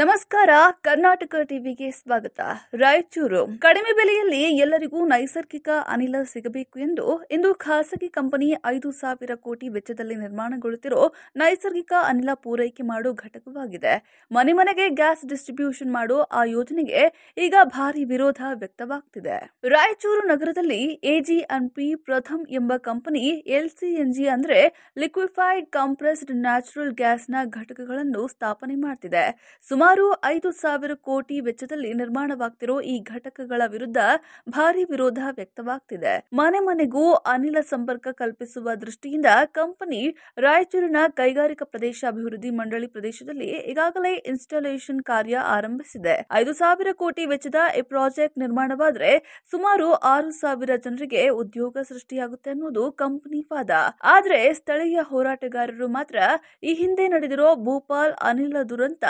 ನಮಸ್ಕಾರ ಕರ್ನಾಟಕ ಟಿವಿಗೆ ಸ್ವಾಗತ ರಾಯಚೂರು ಕಡಿಮೆ ಬೆಲೆಯಲ್ಲಿ ಎಲ್ಲರಿಗೂ ನೈಸರ್ಗಿಕ ಅನಿಲ ಸಿಗಬೇಕು ಎಂದು ಇಂದು ಖಾಸಗಿ ಕಂಪನಿ ಐದು ಸಾವಿರ ಕೋಟಿ ವೆಚ್ಚದಲ್ಲಿ ನಿರ್ಮಾಣಗೊಳ್ಳುತ್ತಿರೋ ನೈಸರ್ಗಿಕ ಅನಿಲ ಪೂರೈಕೆ ಮಾಡೋ ಘಟಕವಾಗಿದೆ ಮನೆ ಮನೆಗೆ ಗ್ಯಾಸ್ ಡಿಸ್ಟ್ರಿಬ್ಯೂಷನ್ ಮಾಡೋ ಆ ಯೋಜನೆಗೆ ಈಗ ಭಾರಿ ವಿರೋಧ ವ್ಯಕ್ತವಾಗ್ತಿದೆ ರಾಯಚೂರು ನಗರದಲ್ಲಿ ಎಜಿ ಪಿ ಪ್ರಥಮ್ ಎಂಬ ಕಂಪನಿ ಎಲ್ಸಿಎನ್ಜಿ ಅಂದ್ರೆ ಲಿಕ್ವಿಫೈಡ್ ಕಂಪ್ರೆಸ್ಡ್ ನ್ಯಾಚುರಲ್ ಗ್ಯಾಸ್ನ ಘಟಕಗಳನ್ನು ಸ್ಥಾಪನೆ ಮಾಡ್ತಿದೆ ಸುಮಾರು ಐದು ಸಾವಿರ ಕೋಟಿ ವೆಚ್ಚದಲ್ಲಿ ನಿರ್ಮಾಣವಾಗ್ತಿರೋ ಈ ಘಟಕಗಳ ವಿರುದ್ಧ ಭಾರಿ ವಿರೋಧ ವ್ಯಕ್ತವಾಗ್ತಿದೆ ಮನೆ ಮನೆಗೂ ಅನಿಲ ಸಂಪರ್ಕ ಕಲ್ಪಿಸುವ ದೃಷ್ಟಿಯಿಂದ ಕಂಪನಿ ರಾಯಚೂರಿನ ಕೈಗಾರಿಕಾ ಪ್ರದೇಶ ಅಭಿವೃದ್ಧಿ ಮಂಡಳಿ ಪ್ರದೇಶದಲ್ಲಿ ಈಗಾಗಲೇ ಇನ್ಸ್ಟಾಲೇಷನ್ ಕಾರ್ಯ ಆರಂಭಿಸಿದೆ ಐದು ಸಾವಿರ ಕೋಟಿ ವೆಚ್ಚದ ಈ ಪ್ರಾಜೆಕ್ಟ್ ನಿರ್ಮಾಣವಾದರೆ ಸುಮಾರು ಆರು ಸಾವಿರ ಜನರಿಗೆ ಉದ್ಯೋಗ ಸೃಷ್ಟಿಯಾಗುತ್ತೆ ಅನ್ನೋದು ಕಂಪನಿ ವಾದ ಆದರೆ ಸ್ಥಳೀಯ ಹೋರಾಟಗಾರರು ಮಾತ್ರ ಈ ಹಿಂದೆ ನಡೆದಿರೋ ಭೋಪಾಲ್ ಅನಿಲ ದುರಂತ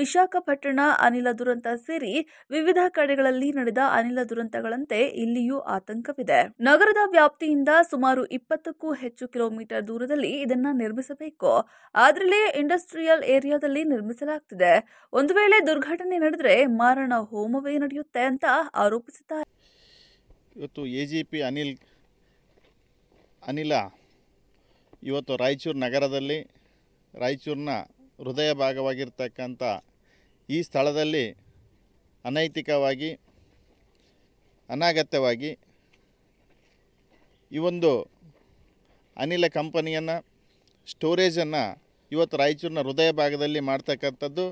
ವಿಶ್ವ ವಿಶಾಖಪಟ್ಟಣ ಅನಿಲ ದುರಂತ ಸೇರಿ ವಿವಿಧ ಕಡೆಗಳಲ್ಲಿ ನಡೆದ ಅನಿಲ ದುರಂತಗಳಂತೆ ಇಲ್ಲಿಯೂ ಆತಂಕವಿದೆ ನಗರದ ವ್ಯಾಪ್ತಿಯಿಂದ ಸುಮಾರು ಇಪ್ಪತ್ತಕ್ಕೂ ಹೆಚ್ಚು ಕಿಲೋಮೀಟರ್ ದೂರದಲ್ಲಿ ಇದನ್ನ ನಿರ್ಮಿಸಬೇಕು ಆದ್ರಲ್ಲೇ ಇಂಡಸ್ಟ್ರಿಯಲ್ ಏರಿಯಾದಲ್ಲಿ ನಿರ್ಮಿಸಲಾಗ್ತಿದೆ ಒಂದು ವೇಳೆ ದುರ್ಘಟನೆ ನಡೆದರೆ ಮಾರಣ ಹೋಮವೇ ನಡೆಯುತ್ತೆ ಅಂತ ಆರೋಪಿಸಿದ್ದಾರೆ ಇವತ್ತು ಪಿ ಅನಿಲ್ ಅನಿಲ ಇವತ್ತು ರಾಯಚೂರು ನಗರದಲ್ಲಿ ರಾಯಚೂರಿನ ಹೃದಯ ಭಾಗವಾಗಿರ್ತಕ್ಕಂಥ ಈ ಸ್ಥಳದಲ್ಲಿ ಅನೈತಿಕವಾಗಿ ಅನಾಗತ್ಯವಾಗಿ ಈ ಒಂದು ಅನಿಲ ಕಂಪನಿಯನ್ನು ಸ್ಟೋರೇಜನ್ನು ಇವತ್ತು ರಾಯಚೂರಿನ ಹೃದಯ ಭಾಗದಲ್ಲಿ ಮಾಡ್ತಕ್ಕಂಥದ್ದು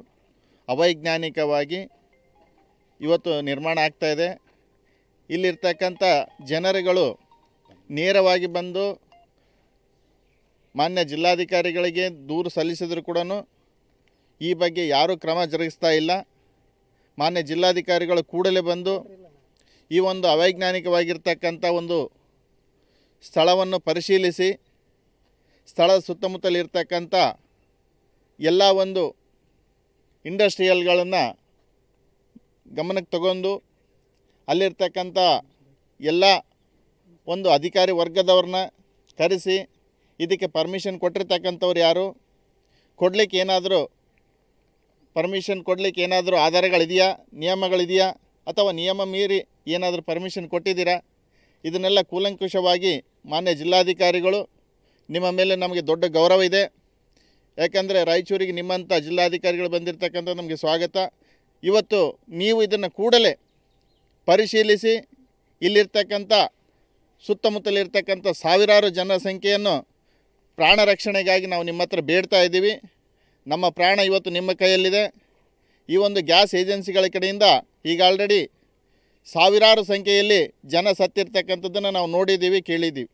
ಅವೈಜ್ಞಾನಿಕವಾಗಿ ಇವತ್ತು ನಿರ್ಮಾಣ ಆಗ್ತಾಯಿದೆ ಇಲ್ಲಿರ್ತಕ್ಕಂಥ ಜನರುಗಳು ನೇರವಾಗಿ ಬಂದು ಮಾನ್ಯ ಜಿಲ್ಲಾಧಿಕಾರಿಗಳಿಗೆ ದೂರು ಸಲ್ಲಿಸಿದ್ರು ಕೂಡ ಈ ಬಗ್ಗೆ ಯಾರೂ ಕ್ರಮ ಜರುಗಿಸ್ತಾ ಇಲ್ಲ ಮಾನ್ಯ ಜಿಲ್ಲಾಧಿಕಾರಿಗಳು ಕೂಡಲೇ ಬಂದು ಈ ಒಂದು ಅವೈಜ್ಞಾನಿಕವಾಗಿರ್ತಕ್ಕಂಥ ಒಂದು ಸ್ಥಳವನ್ನು ಪರಿಶೀಲಿಸಿ ಸ್ಥಳದ ಸುತ್ತಮುತ್ತಲಿರ್ತಕ್ಕಂಥ ಎಲ್ಲ ಒಂದು ಇಂಡಸ್ಟ್ರಿಯಲ್ಗಳನ್ನು ಗಮನಕ್ಕೆ ತಗೊಂಡು ಅಲ್ಲಿರ್ತಕ್ಕಂಥ ಎಲ್ಲ ಒಂದು ಅಧಿಕಾರಿ ವರ್ಗದವ್ರನ್ನ ಕರೆಸಿ ಇದಕ್ಕೆ ಪರ್ಮಿಷನ್ ಕೊಟ್ಟಿರ್ತಕ್ಕಂಥವ್ರು ಯಾರು ಕೊಡಲಿಕ್ಕೆ ಏನಾದರೂ ಪರ್ಮಿಷನ್ ಕೊಡಲಿಕ್ಕೆ ಏನಾದರೂ ಆಧಾರಗಳಿದೆಯಾ ನಿಯಮಗಳಿದೆಯಾ ಅಥವಾ ನಿಯಮ ಮೀರಿ ಏನಾದರೂ ಪರ್ಮಿಷನ್ ಕೊಟ್ಟಿದ್ದೀರಾ ಇದನ್ನೆಲ್ಲ ಕೂಲಂಕುಷವಾಗಿ ಮಾನ್ಯ ಜಿಲ್ಲಾಧಿಕಾರಿಗಳು ನಿಮ್ಮ ಮೇಲೆ ನಮಗೆ ದೊಡ್ಡ ಗೌರವ ಇದೆ ಯಾಕಂದರೆ ರಾಯಚೂರಿಗೆ ನಿಮ್ಮಂಥ ಜಿಲ್ಲಾಧಿಕಾರಿಗಳು ಬಂದಿರತಕ್ಕಂಥ ನಮಗೆ ಸ್ವಾಗತ ಇವತ್ತು ನೀವು ಇದನ್ನು ಕೂಡಲೇ ಪರಿಶೀಲಿಸಿ ಇಲ್ಲಿರ್ತಕ್ಕಂಥ ಸುತ್ತಮುತ್ತಲಿರ್ತಕ್ಕಂಥ ಸಾವಿರಾರು ಜನಸಂಖ್ಯೆಯನ್ನು ಪ್ರಾಣ ರಕ್ಷಣೆಗಾಗಿ ನಾವು ನಿಮ್ಮ ಹತ್ರ ಬೇಡ್ತಾ ಇದ್ದೀವಿ ನಮ್ಮ ಪ್ರಾಣ ಇವತ್ತು ನಿಮ್ಮ ಕೈಯಲ್ಲಿದೆ ಈ ಒಂದು ಗ್ಯಾಸ್ ಏಜೆನ್ಸಿಗಳ ಕಡೆಯಿಂದ ಈಗ ಆಲ್ರೆಡಿ ಸಾವಿರಾರು ಸಂಖ್ಯೆಯಲ್ಲಿ ಜನ ಸತ್ತಿರ್ತಕ್ಕಂಥದ್ದನ್ನು ನಾವು ನೋಡಿದ್ದೀವಿ ಕೇಳಿದ್ದೀವಿ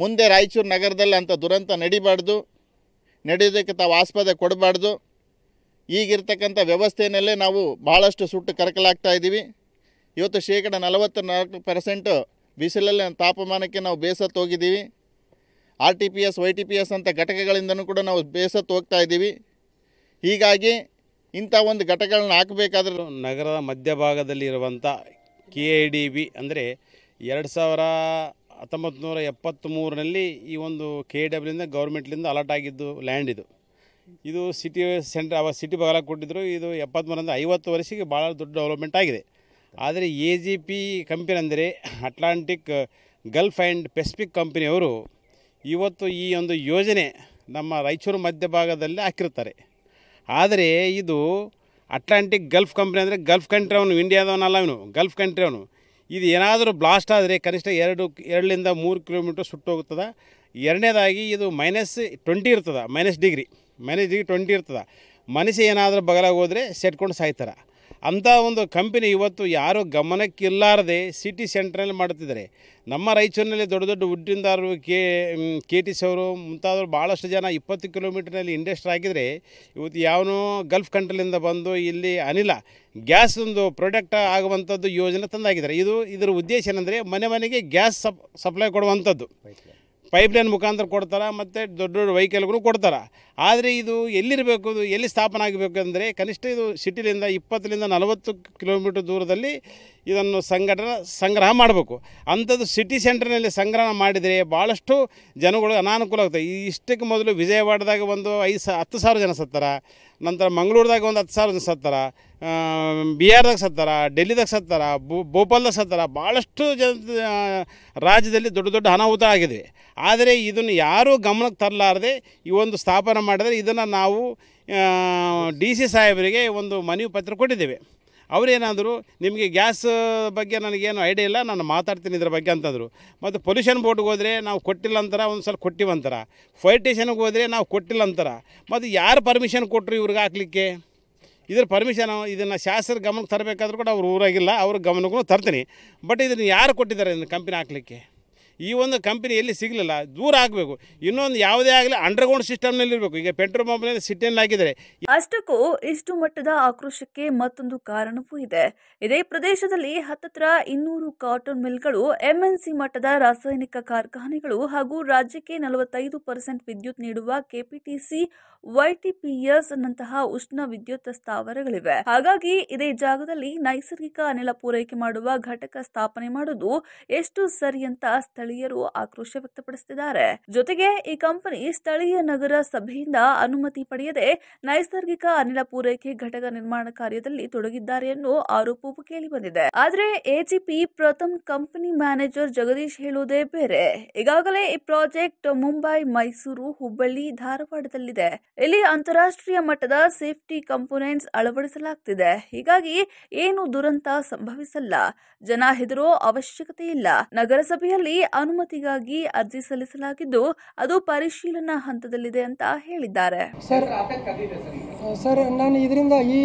ಮುಂದೆ ರಾಯಚೂರು ನಗರದಲ್ಲಿ ಅಂಥ ದುರಂತ ನಡಿಬಾರ್ದು ನಡೆಯೋದಕ್ಕೆ ತಾವು ಆಸ್ಪದ ಕೊಡಬಾರ್ದು ಈಗಿರ್ತಕ್ಕಂಥ ವ್ಯವಸ್ಥೆಯಲ್ಲೇ ನಾವು ಭಾಳಷ್ಟು ಸುಟ್ಟು ಕರಕಲಾಗ್ತಾ ಇದ್ದೀವಿ ಇವತ್ತು ಶೇಕಡ ನಲವತ್ತು ನಾಲ್ಕು ಪರ್ಸೆಂಟು ಬಿಸಿಲಲ್ಲಿ ತಾಪಮಾನಕ್ಕೆ ನಾವು ಬೇಸತ್ತು ಹೋಗಿದ್ದೀವಿ R T P S Y T P S ಅಂತ ಘಟಕಗಳಿಂದನೂ ಕೂಡ ನಾವು ಬೇಸತ್ತು ಹೋಗ್ತಾ ಇದ್ದೀವಿ ಹೀಗಾಗಿ ಇಂಥ ಒಂದು ಘಟಕಗಳನ್ನ ಹಾಕಬೇಕಾದ್ರೆ ನಗರದ ಮಧ್ಯಭಾಗದಲ್ಲಿರುವಂಥ ಕೆ ಎ ಡಿ ಬಿ ಅಂದರೆ ಎರಡು ಸಾವಿರ ಹತ್ತೊಂಬತ್ತು ನೂರ ಎಪ್ಪತ್ತ್ಮೂರರಲ್ಲಿ ಈ ಒಂದು ಕೆ ಡಬ್ಲ್ಯೂಯಿಂದ ಗೌರ್ಮೆಂಟ್ಲಿಂದ ಅಲರ್ಟ್ ಆಗಿದ್ದು ಲ್ಯಾಂಡ್ ಇದು ಇದು ಸಿಟಿ ಸೆಂಟ್ರ್ ಅವಾಗ ಸಿಟಿ ಬಗಲಾಗಿ ಕೊಟ್ಟಿದ್ದರು ಇದು ಎಪ್ಪತ್ತ್ಮೂರಿಂದ ಐವತ್ತು ವರ್ಷಕ್ಕೆ ಭಾಳ ದೊಡ್ಡ ಡೆವಲಪ್ಮೆಂಟ್ ಆಗಿದೆ ಆದರೆ ಎ ಜಿ ಪಿ ಕಂಪನಿ ಅಂದರೆ ಅಟ್ಲಾಂಟಿಕ್ ಗಲ್ಫ್ ಆ್ಯಂಡ್ ಪೆಸಿಫಿಕ್ ಕಂಪನಿಯವರು ಇವತ್ತು ಈ ಒಂದು ಯೋಜನೆ ನಮ್ಮ ರಾಯಚೂರು ಮಧ್ಯಭಾಗದಲ್ಲಿ ಹಾಕಿರ್ತಾರೆ ಆದರೆ ಇದು ಅಟ್ಲಾಂಟಿಕ್ ಗಲ್ಫ್ ಕಂಪ್ನಿ ಅಂದರೆ ಗಲ್ಫ್ ಕಂಟ್ರಿ ಅವನು ಇಂಡಿಯಾದವನಲ್ಲ ಅವನು ಗಲ್ಫ್ ಕಂಟ್ರಿ ಅವನು ಇದು ಏನಾದರೂ ಬ್ಲಾಸ್ಟ್ ಆದರೆ ಕನಿಷ್ಠ ಎರಡು ಎರಡರಿಂದ ಮೂರು ಕಿಲೋಮೀಟ್ರ್ ಸುಟ್ಟೋಗ್ತದೆ ಎರಡನೇದಾಗಿ ಇದು ಮೈನಸ್ ಟ್ವೆಂಟಿ ಇರ್ತದೆ minus degree minus degree twenty ಇರ್ತದೆ ಮನಸ್ಸು ಏನಾದರೂ ಬಗಲಾಗೋದ್ರೆ ಸೆಟ್ಕೊಂಡು ಸಾಯ್ತಾರೆ ಅಂಥ ಒಂದು ಕಂಪನಿ ಇವತ್ತು ಯಾರೂ ಗಮನಕ್ಕಿಲ್ಲಾರದೆ ಸಿಟಿ ಸೆಂಟ್ರಲ್ಲಿ ಮಾಡ್ತಿದ್ದಾರೆ ನಮ್ಮ ರಾಯಚೂರಿನಲ್ಲಿ ದೊಡ್ಡ ದೊಡ್ಡ ಉದ್ದಿನದಾರರು ಕೆ ಕೆ ಟಿ ಸಿ ಅವರು ಮುಂತಾದವರು ಭಾಳಷ್ಟು ಜನ ಇಪ್ಪತ್ತು ಕಿಲೋಮೀಟ್ರ್ನಲ್ಲಿ ಇಂಡಸ್ಟ್ರಿ ಆಗಿದರೆ ಇವತ್ತು ಯಾವನೋ ಗಲ್ಫ್ ಕಂಟ್ರಿಲಿಂದ ಬಂದು ಇಲ್ಲಿ ಅನಿಲ ಗ್ಯಾಸ್ ಒಂದು ಪ್ರಾಡಕ್ಟ್ ಆಗುವಂಥದ್ದು ಯೋಜನೆ ತಂದಾಗಿದ್ದಾರೆ ಇದು ಇದರ ಉದ್ದೇಶ ಏನಂದರೆ ಮನೆ ಮನೆಗೆ ಗ್ಯಾಸ್ ಸಪ್ ಸಪ್ಲೈ ಕೊಡುವಂಥದ್ದು ಪೈಪ್ಲೈನ್ ಮುಖಾಂತರ ಕೊಡ್ತಾರೆ ಮತ್ತು ದೊಡ್ಡ ದೊಡ್ಡ ವೆಹಿಕಲ್ಗಳು ಕೊಡ್ತಾರೆ ಆದರೆ ಇದು ಎಲ್ಲಿರಬೇಕು ಅದು ಎಲ್ಲಿ ಸ್ಥಾಪನೆ ಅಂದರೆ ಕನಿಷ್ಠ ಇದು ಸಿಟಿಲಿಂದ ಇಪ್ಪತ್ತರಿಂದ ನಲವತ್ತು ಕಿಲೋಮೀಟರ್ ದೂರದಲ್ಲಿ ಇದನ್ನು ಸಂಘಟನೆ ಸಂಗ್ರಹ ಮಾಡಬೇಕು ಅಂಥದ್ದು ಸಿಟಿ ಸೆಂಟರ್ನಲ್ಲಿ ಸಂಗ್ರಹ ಮಾಡಿದರೆ ಭಾಳಷ್ಟು ಜನಗಳು ಅನಾನುಕೂಲ ಆಗ್ತದೆ ಇಷ್ಟಕ್ಕೆ ಮೊದಲು ವಿಜಯವಾಡದಾಗ ಒಂದು ಐದು ಸ ಹತ್ತು ಸಾವಿರ ಜನ ಸತ್ತಾರ ನಂತರ ಮಂಗಳೂರದಾಗ ಒಂದು ಹತ್ತು ಸಾವಿರ ಜನ ಸತ್ತಾರ ಬಿಹಾರ್ದಾಗ ಸತ್ತಾರ ಡೆಲ್ಲಿದಾಗ ಸತ್ತಾರ ಭೋಪಾಲ್ದಾಗ ಸತ್ತಾರ ಭಾಳಷ್ಟು ಜನ ರಾಜ್ಯದಲ್ಲಿ ದೊಡ್ಡ ದೊಡ್ಡ ಅನಾಹುತ ಆಗಿದೆ ಆದರೆ ಇದನ್ನು ಯಾರೂ ಗಮನಕ್ಕೆ ತರಲಾರದೆ ಈ ಒಂದು ಸ್ಥಾಪನೆ ಮಾಡಿದ್ರೆ ಇದನ್ನು ನಾವು ಡಿ ಸಿ ಸಾಹೇಬರಿಗೆ ಒಂದು ಮನವಿ ಪತ್ರ ಕೊಟ್ಟಿದ್ದೇವೆ ಅವರೇನಾದರೂ ನಿಮಗೆ ಗ್ಯಾಸ್ ಬಗ್ಗೆ ನನಗೇನು ಐಡಿಯಾ ಇಲ್ಲ ನಾನು ಮಾತಾಡ್ತೀನಿ ಇದ್ರ ಬಗ್ಗೆ ಅಂತಂದರು ಮತ್ತು ಪೊಲ್ಯೂಷನ್ ಬೋರ್ಡ್ಗೆ ಹೋದರೆ ನಾವು ಕೊಟ್ಟಿಲ್ಲ ಅಂತಾರೆ ಒಂದು ಸಲ ಕೊಟ್ಟಿವಂತರ ಫೈರ್ ಸ್ಟೇಷನ್ಗೆ ಹೋದರೆ ನಾವು ಕೊಟ್ಟಿಲ್ಲ ಅಂತಾರೆ ಮತ್ತು ಯಾರು ಪರ್ಮಿಷನ್ ಕೊಟ್ಟರು ಇವ್ರಿಗೆ ಹಾಕ್ಲಿಕ್ಕೆ ಇದ್ರ ಪರ್ಮಿಷನ್ ಇದನ್ನು ಶಾಸ್ತ್ರ ಗಮನಕ್ಕೆ ತರಬೇಕಾದ್ರೂ ಕೂಡ ಅವ್ರು ಊರಾಗಿಲ್ಲ ಅವ್ರ ಗಮನಕ್ಕೂ ತರ್ತೀನಿ ಬಟ್ ಇದನ್ನು ಯಾರು ಕೊಟ್ಟಿದ್ದಾರೆ ಇದನ್ನು ಕಂಪ್ನಿ ಹಾಕ್ಲಿಕ್ಕೆ ಈ ಒಂದು ಕಂಪನಿ ಎಲ್ಲಿ ಸಿಗಲಿಲ್ಲ ದೂರ ಆಗಬೇಕು ಇನ್ನೊಂದು ಯಾವುದೇ ಆಗಲಿ ಅಂಡರ್ಗ್ರೌಂಡ್ ನಲ್ಲಿ ಇರಬೇಕು ಈಗ ಪೆಟ್ರೋಲ್ ಪಂಪ್ನಲ್ಲಿ ಸಿಟಿಯಲ್ಲಿ ಹಾಕಿದರೆ ಅಷ್ಟಕ್ಕೂ ಇಷ್ಟು ಮಟ್ಟದ ಆಕ್ರೋಶಕ್ಕೆ ಮತ್ತೊಂದು ಕಾರಣವೂ ಇದೆ ಇದೇ ಪ್ರದೇಶದಲ್ಲಿ ಹತ್ತತ್ರ ಇನ್ನೂರು ಕಾಟನ್ ಮಿಲ್ಗಳು ಎಂಎನ್ಸಿ ಮಟ್ಟದ ರಾಸಾಯನಿಕ ಕಾರ್ಖಾನೆಗಳು ಹಾಗೂ ರಾಜ್ಯಕ್ಕೆ ನಲವತ್ತೈದು ಪರ್ಸೆಂಟ್ ವಿದ್ಯುತ್ ನೀಡುವ ಕೆಪಿಟಿಸಿ ವೈಟಿಪಿಎಸ್ ನಂತಹ ಉಷ್ಣ ವಿದ್ಯುತ್ ಸ್ಥಾವರಗಳಿವೆ ಹಾಗಾಗಿ ಇದೇ ಜಾಗದಲ್ಲಿ ನೈಸರ್ಗಿಕ ಅನಿಲ ಪೂರೈಕೆ ಮಾಡುವ ಘಟಕ ಸ್ಥಾಪನೆ ಮಾಡುವುದು ಎಷ್ಟು ಸರಿ ಅಂತ ಸ್ಥಳ ಸ್ಥಳೀಯರು ಆಕ್ರೋಶ ವ್ಯಕ್ತಪಡಿಸುತ್ತಿದ್ದಾರೆ ಜೊತೆಗೆ ಈ ಕಂಪನಿ ಸ್ಥಳೀಯ ನಗರ ಸಭೆಯಿಂದ ಅನುಮತಿ ಪಡೆಯದೆ ನೈಸರ್ಗಿಕ ಅನಿಲ ಪೂರೈಕೆ ಘಟಕ ನಿರ್ಮಾಣ ಕಾರ್ಯದಲ್ಲಿ ತೊಡಗಿದ್ದಾರೆ ಎನ್ನುವ ಆರೋಪವು ಕೇಳಿ ಬಂದಿದೆ ಆದರೆ AGP Pratham company manager Jagadish ಹೇಳುವುದೇ ಬೇರೆ ಈಗಾಗಲೇ ಈ ಪ್ರಾಜೆಕ್ಟ್ ಮುಂಬೈ ಮೈಸೂರು ಹುಬ್ಬಳ್ಳಿ ಧಾರವಾಡದಲ್ಲಿದೆ ಇಲ್ಲಿ ಅಂತಾರಾಷ್ಟ್ರೀಯ ಮಟ್ಟದ ಸೇಫ್ಟಿ ಕಂಪೋನೆಂಟ್ಸ್ ಅಳವಡಿಸಲಾಗ್ತಿದೆ ಹೀಗಾಗಿ ಏನು ದುರಂತ ಸಂಭವಿಸಲ್ಲ ಜನ ಹೆದರೋ ಅವಶ್ಯಕತೆ ಇಲ್ಲ ನಗರಸಭೆಯಲ್ಲಿ ಅನುಮತಿಗಾಗಿ ಅರ್ಜಿ ಸಲ್ಲಿಸಲಾಗಿದ್ದು ಅದು ಪರಿಶೀಲನಾ ಹಂತದಲ್ಲಿದೆ ಅಂತ ಹೇಳಿದ್ದಾರೆ ಸರ್ ಸರ್ ನಾನು ಇದರಿಂದ ಈ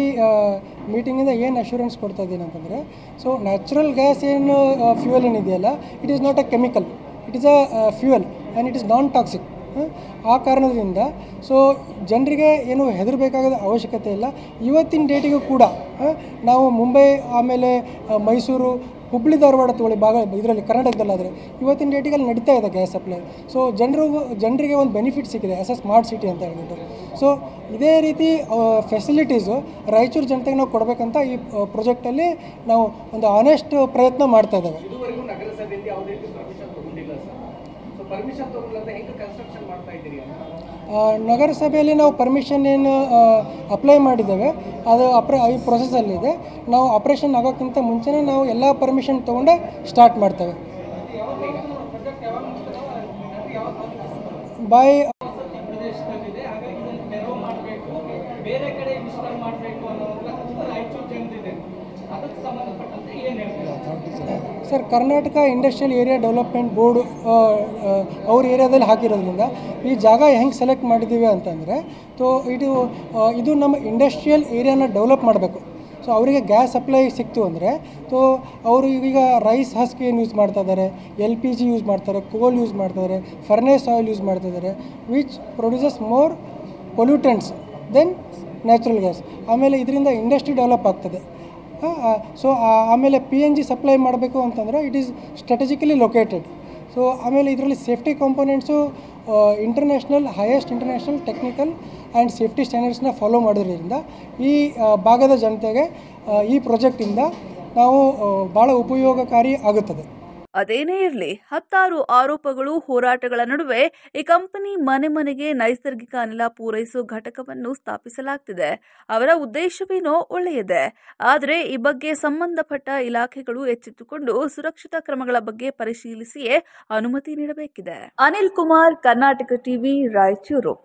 ಮೀಟಿಂಗಿಂದ ಏನು ಅಶ್ಯೂರೆನ್ಸ್ ಕೊಡ್ತಾ ಇದ್ದೀನಿ ಅಂತಂದರೆ ಸೊ ನ್ಯಾಚುರಲ್ ಗ್ಯಾಸ್ ಏನು ಫ್ಯೂಯಲ್ ಏನಿದೆಯಲ್ಲ it is not a chemical it is a fuel and it is non toxic ಆ ಕಾರಣದಿಂದ ಸೊ ಜನರಿಗೆ ಏನು ಹೆದರಬೇಕಾಗದ ಅವಶ್ಯಕತೆ ಇಲ್ಲ ಇವತ್ತಿನ ಡೇಟಿಗೂ ಕೂಡ ನಾವು ಮುಂಬೈ ಆಮೇಲೆ ಮೈಸೂರು ಹುಬ್ಬಳ್ಳಿ ಧಾರವಾಡ ತಗೊಳ್ಳಿ ಭಾಗ ಇದರಲ್ಲಿ ಕರ್ನಾಟಕದಲ್ಲಾದರೆ ಇವತ್ತಿನ ಡೇಟಿಗೆ ಅಲ್ಲಿ ನಡೀತಾ ಇದೆ ಗ್ಯಾಸ್ ಸಪ್ಲೈ ಸೊ ಜನರು ಜನರಿಗೆ ಒಂದು ಬೆನಿಫಿಟ್ ಸಿಕ್ಕಿದೆ ಎಸ್ ಎಸ್ ಸ್ಮಾರ್ಟ್ ಸಿಟಿ ಅಂತ ಹೇಳ್ಬಿಟ್ಟು ಸೊ ಇದೇ ರೀತಿ ಫೆಸಿಲಿಟೀಸು ರಾಯಚೂರು ಜನತೆಗೆ ನಾವು ಕೊಡಬೇಕಂತ ಈ ಪ್ರಾಜೆಕ್ಟಲ್ಲಿ ನಾವು ಒಂದು ಆನೆಸ್ಟ್ ಪ್ರಯತ್ನ ಮಾಡ್ತಾ ಇದ್ದೇವೆ ನಗರಸಭೆಯಲ್ಲಿ ನಾವು ಪರ್ಮಿಷನ್ ಏನು ಅಪ್ಲೈ ಮಾಡಿದ್ದೇವೆ ಅದು ಅಪ್ರ ಈ ಪ್ರೊಸೆಸಲ್ಲಿದೆ ನಾವು ಆಪ್ರೇಷನ್ ಆಗೋಕ್ಕಿಂತ ಮುಂಚೆನೇ ನಾವು ಎಲ್ಲ ಪರ್ಮಿಷನ್ ತೊಗೊಂಡೆ ಸ್ಟಾರ್ಟ್ ಮಾಡ್ತೇವೆ ಬಾಯ್ ಬೇರೆ ಕಡೆ ಮಾಡಬೇಕು ಅನ್ನೋ sir Karnataka industrial area development board ಅವ್ರ ಏರಿಯಾದಲ್ಲಿ ಹಾಕಿರೋದ್ರಿಂದ ಈ ಜಾಗ ಹೆಂಗೆ ಸೆಲೆಕ್ಟ್ ಮಾಡಿದ್ದೀವಿ ಅಂತಂದರೆ ತೋ ಇದು ಇದು ನಮ್ಮ ಇಂಡಸ್ಟ್ರಿಯಲ್ ಏರಿಯಾನ ಡೆವಲಪ್ ಮಾಡಬೇಕು ಸೊ ಅವರಿಗೆ ಗ್ಯಾಸ್ ಸಪ್ಲೈ ಸಿಕ್ತು ಅಂದರೆ ಸೊ ಅವರು ಈಗ ರೈಸ್ ಹಸ್ಕ್ ಏನು ಯೂಸ್ ಮಾಡ್ತಾ ಇದ್ದಾರೆ ಎಲ್ ಪಿ ಜಿ ಯೂಸ್ ಮಾಡ್ತಾರೆ ಕೋಲ್ ಯೂಸ್ ಮಾಡ್ತಾರೆ ಫರ್ನೇಸ್ ಆಯಿಲ್ ಯೂಸ್ ಮಾಡ್ತಾ ಇದ್ದಾರೆ which produces more pollutants than natural gas ಆಮೇಲೆ ಇದರಿಂದ ಇಂಡಸ್ಟ್ರಿ ಡೆವಲಪ್ ಆಗ್ತದೆ ಸೊ ಆಮೇಲೆ ಪಿ ಎನ್ ಜಿ ಸಪ್ಲೈ ಮಾಡಬೇಕು ಅಂತಂದರೆ it is strategically located so ಆಮೇಲೆ ಇದರಲ್ಲಿ safety components international highest international technical and safety ಸ್ಟ್ಯಾಂಡರ್ಡ್ಸ್ನ ಫಾಲೋ ಮಾಡೋದ್ರಿಂದ ಈ ಭಾಗದ ಜನತೆಗೆ ಈ ಪ್ರಾಜೆಕ್ಟಿಂದ ನಾವು ಭಾಳ ಉಪಯೋಗಕಾರಿ ಆಗುತ್ತದೆ ಅದೇನೇ ಇರಲಿ ಹತ್ತಾರು ಆರೋಪಗಳು ಹೋರಾಟಗಳ ನಡುವೆ ಈ ಕಂಪನಿ ಮನೆ ಮನೆಗೆ ನೈಸರ್ಗಿಕ ಅನಿಲ ಪೂರೈಸುವ ಘಟಕವನ್ನು ಸ್ಥಾಪಿಸಲಾಗ್ತಿದೆ ಅವರ ಉದ್ದೇಶವೇನೋ ಒಳ್ಳೆಯದೆ ಆದರೆ ಈ ಬಗ್ಗೆ ಸಂಬಂಧಪಟ್ಟ ಇಲಾಖೆಗಳು ಎಚ್ಚೆತ್ತುಕೊಂಡು ಸುರಕ್ಷತಾ ಕ್ರಮಗಳ ಬಗ್ಗೆ ಪರಿಶೀಲಿಸಿಯೇ ಅನುಮತಿ ನೀಡಬೇಕಿದೆ ಅನಿಲ್ ಕುಮಾರ್ ಕರ್ನಾಟಕ ಟಿವಿ ರಾಯಚೂರು